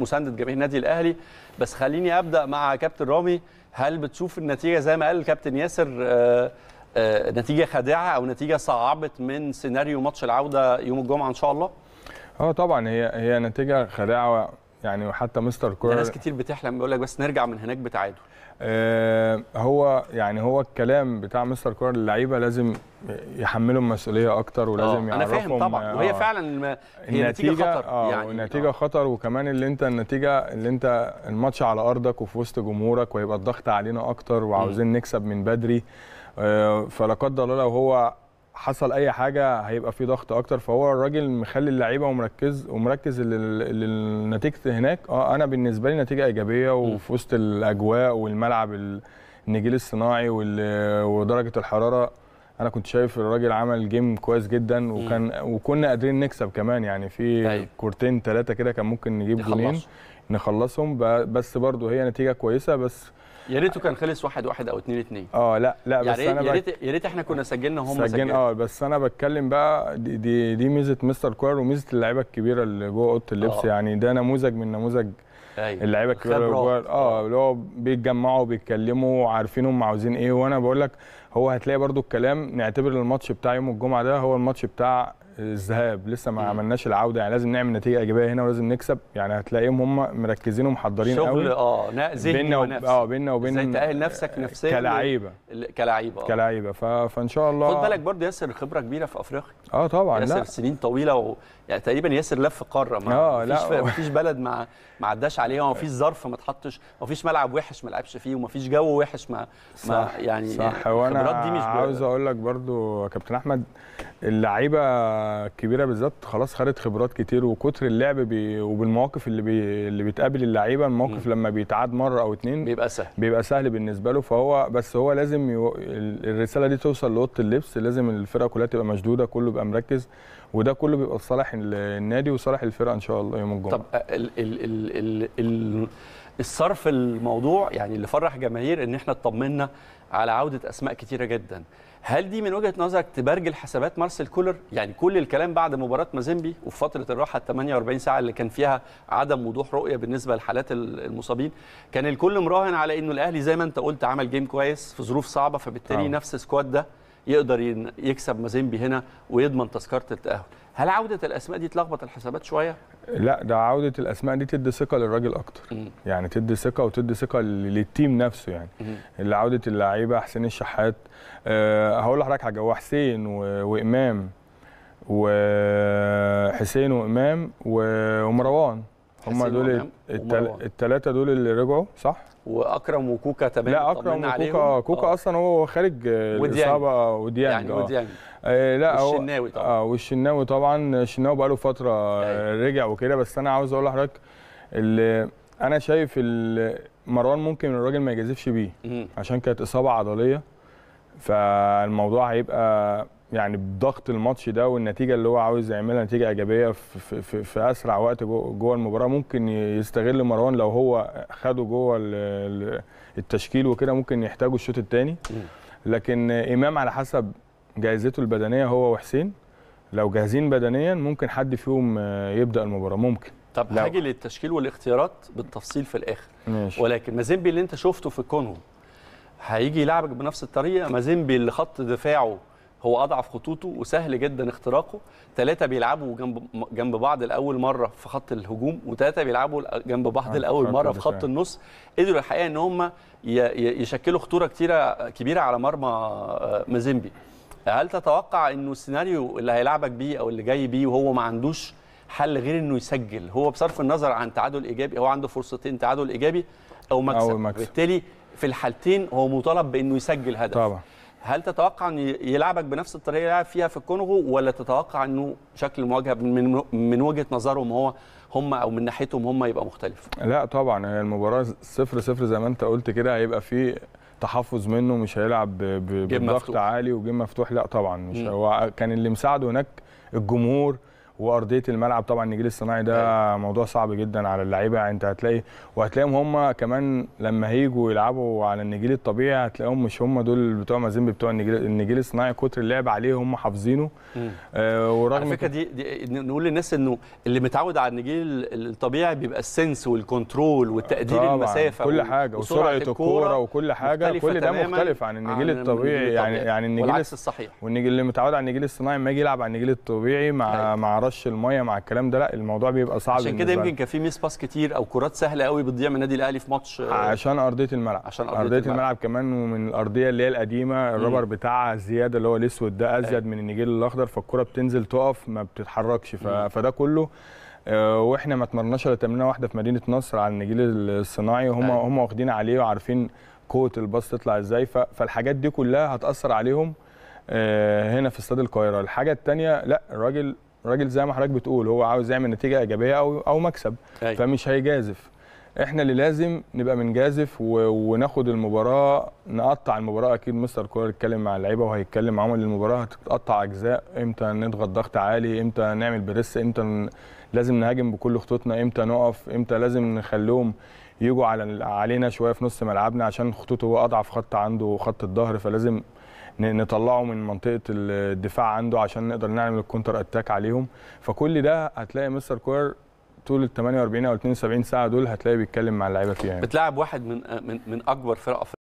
مساندة جماهير النادي الاهلي بس خليني ابدا مع كابتن رامي هل بتشوف النتيجه زي ما قال الكابتن ياسر آآ آه، آه، نتيجه خادعه او نتيجه صعبت من سيناريو ماتش العوده يوم الجمعه ان شاء الله؟ اه طبعا هي هي نتيجه خادعه يعني وحتى مستر كولر ناس كتير بتحلم بيقول لك بس نرجع من هناك بتعادل آه هو يعني هو الكلام بتاع مستر كولر للعيبه لازم يحملوا المسؤوليه اكتر ولازم يعرفهم آه، انا فاهم طبعا آه وهي آه. فعلا هي نتيجه خطر آه يعني النتيجه آه خطر وكمان اللي انت النتيجه اللي انت الماتش على ارضك وفي وسط جمهورك ويبقى الضغط علينا اكتر وعاوزين نكسب من بدري آه فلا قدر الله لو هو حصل اي حاجه هيبقى في ضغط اكتر فهو الراجل مخلي اللعيبه ومركز ومركز للنتيجه هناك اه انا بالنسبه لي نتيجه ايجابيه وفي وسط الاجواء والملعب النجيل الصناعي ودرجه الحراره انا كنت شايف الراجل عمل جيم كويس جدا وكان وكنا قادرين نكسب كمان يعني في طيب. كورتين ثلاثه كده كان ممكن نجيب جولين نخلصهم بس برضو هي نتيجه كويسه بس يا ريته كان خلص واحد واحد او اتنين اتنين اه لا لا يعني بس يعني انا يا ريت يا ريت احنا كنا سجلنا هم سجلنا اه بس انا بتكلم بقى دي دي, دي ميزه مستر كوير وميزه اللعيبه الكبيره اللي جوه اوضه اللبس أوه. يعني ده نموذج من نموذج أيه. اللعيبه الكبيره آه،, اه اللي هو بيتجمعوا بيتكلموا عارفين هم عاوزين ايه وانا بقول لك هو هتلاقي برده الكلام نعتبر الماتش بتاع يوم الجمعه ده هو الماتش بتاع الذهاب لسه ما عملناش العوده يعني لازم نعمل نتيجه ايجابيه هنا ولازم نكسب يعني هتلاقيهم هم مركزين ومحضرين قوي شغل اه ذهني ونفسي اه بينا وبين ازاي تاهل نفسك نفسيا كلاعيبه كلاعيبه آه. كلاعيبه فان شاء الله خد بالك برضه ياسر خبره كبيره في افريقيا اه طبعا ياسر لا. سنين طويله و... يعني تقريبا ياسر لف قاره ما آه لا. مفيش بلد ما ما عداش عليها وما فيش ظرف ما اتحطش ومفيش فيش ملعب وحش ما لعبش فيه وما فيش جو وحش ما, صح ما يعني صح صح دي مش عاوز اقول لك برضه كابتن احمد اللعيبه كبيره بالذات خلاص خدت خبرات كتير وكتر اللعب بي وبالمواقف اللي بي اللي بتقابل اللعيبه الموقف م. لما بيتعاد مره او اتنين بيبقى سهل بيبقى سهل بالنسبه له فهو بس هو لازم يو... الرساله دي توصل لاوضه اللبس لازم الفرقه كلها تبقى مشدوده كله يبقى مركز وده كله بيبقى لصالح النادي وصالح الفرقه ان شاء الله يوم الجمعه طب آه، ال ال ال ال ال الصرف الموضوع يعني اللي فرح جماهير ان احنا اطمنا على عوده اسماء كتيره جدا هل دي من وجهه نظرك تبرجل حسابات مارسيل كولر يعني كل الكلام بعد مباراه مازيمبي وفي فتره الراحه ال 48 ساعه اللي كان فيها عدم وضوح رؤيه بالنسبه لحالات المصابين كان الكل مراهن على انه الاهلي زي ما انت قلت عمل جيم كويس في ظروف صعبه فبالتالي أوه. نفس سكواد ده يقدر يكسب مازيمبي هنا ويضمن تذكره التاهل هل عوده الاسماء دي تلخبط الحسابات شويه لا ده عوده الاسماء دي تدي ثقه للراجل اكتر يعني تدي ثقه وتدي ثقه للتيم نفسه يعني م. اللي عوده اللعيبه حسين الشحات أه هقول لحضرتك حاجه هو حسين وامام وحسين وامام ومروان هم دول الثلاثه دول اللي رجعوا صح واكرم وكوكا تمام لا اكرم وكوكا آه. كوكا آه. اصلا هو خارج الاصابه وديانج يعني آه. وديانج آه. لا والشناوي طبعا اه والشناوي طبعا الشناوي بقاله فتره أيوة. رجع وكده بس انا عاوز اقول لحضرتك اللي انا شايف مروان ممكن الراجل ما يجازفش بيه عشان كانت اصابه عضليه فالموضوع هيبقى يعني بضغط الماتش ده والنتيجه اللي هو عاوز يعملها نتيجه ايجابيه في, في, في اسرع وقت جوه المباراه ممكن يستغل مروان لو هو خده جوه التشكيل وكده ممكن يحتاجه الشوط الثاني لكن امام على حسب جاهزيته البدنيه هو وحسين لو جاهزين بدنيا ممكن حد فيهم آه، يبدا المباراه ممكن طب لو. هاجي للتشكيل والاختيارات بالتفصيل في الاخر ماشي. ولكن مازيمبي اللي انت شفته في الكونغو هيجي يلعبك بنفس الطريقه مازيمبي اللي خط دفاعه هو اضعف خطوطه وسهل جدا اختراقه ثلاثه بيلعبوا جنب جنب بعض الاول مره في خط الهجوم وثلاثه بيلعبوا جنب بعض الاول آه، مره في خط النص قدروا الحقيقه ان هم يشكلوا خطوره كتيره كبيره على مرمى آه، مازيمبي هل تتوقع انه السيناريو اللي هيلعبك بيه او اللي جاي بيه وهو ما عندوش حل غير انه يسجل هو بصرف النظر عن تعادل ايجابي هو عنده فرصتين تعادل ايجابي او مكسب, أو مكسب. بالتالي في الحالتين هو مطالب بانه يسجل هدف طبعا. هل تتوقع ان يلعبك بنفس الطريقه اللي لعب فيها في الكونغو ولا تتوقع انه شكل المواجهه من من وجهه نظرهم هو هم او من ناحيتهم هم يبقى مختلف؟ لا طبعا هي المباراه 0 0 زي ما انت قلت كده هيبقى في تحفظ منه مش هيلعب بضغط عالي وجيم مفتوح لا طبعا مش هو كان اللي مساعده هناك الجمهور وارضيه الملعب طبعا النجيل الصناعي ده موضوع صعب جدا على اللعيبه انت هتلاقي وهتلاقيهم هم كمان لما هيجوا يلعبوا على النجيل الطبيعي هتلاقيهم مش هم دول بتوع مازيمبي بتوع النجيل النجيل الصناعي كتر اللعب عليه هم حافظينه آه ورغم على فكره دي, دي نقول للناس انه اللي متعود على النجيل الطبيعي بيبقى السنس والكنترول والتقدير المسافه كل حاجه وسرعه الكوره وكل حاجه كل ده مختلف عن النجيل الطبيعي يعني يعني النجيل الصحيح والنجيل اللي متعود على النجيل الصناعي لما يجي يلعب على النجيل الطبيعي مع مع رش الميه مع الكلام ده لا الموضوع بيبقى صعب عشان كده يمكن كان في ميس باس كتير او كرات سهله قوي بتضيع من النادي الاهلي في ماتش عشان ارضيه الملعب عشان ارضيه, أرضية الملعب. الملعب كمان ومن الارضيه اللي هي القديمه الرابر بتاعها زياده اللي هو الاسود ده أيوة. ازيد أي. من النجيل الاخضر فالكره بتنزل تقف ما بتتحركش ف... فده كله آه، واحنا ما اتمرناش الا تمرينه واحده في مدينه نصر على النجيل الصناعي هم أي. أيوة. هم واخدين عليه وعارفين قوه الباص تطلع ازاي ف... فالحاجات دي كلها هتاثر عليهم آه، هنا في استاد القاهره الحاجه الثانيه لا الراجل الراجل زي ما حضرتك بتقول هو عاوز يعمل نتيجه ايجابيه او او مكسب أي. أيوة. فمش هيجازف احنا اللي لازم نبقى بنجازف وناخد المباراه نقطع المباراه اكيد مستر كولر اتكلم مع اللعيبه وهيتكلم معاهم المباراه هتتقطع اجزاء امتى نضغط ضغط عالي امتى نعمل بريس امتى لازم نهاجم بكل خطوطنا امتى نقف امتى لازم نخليهم يجوا على علينا شويه في نص ملعبنا عشان خطوطه هو اضعف خط عنده خط الظهر فلازم نطلعه من منطقه الدفاع عنده عشان نقدر نعمل الكونتر اتاك عليهم فكل ده هتلاقي مستر كوير طول ال 48 او 72 ساعه دول هتلاقي بيتكلم مع اللعيبه فيها يعني. بتلعب واحد من من من اكبر فرق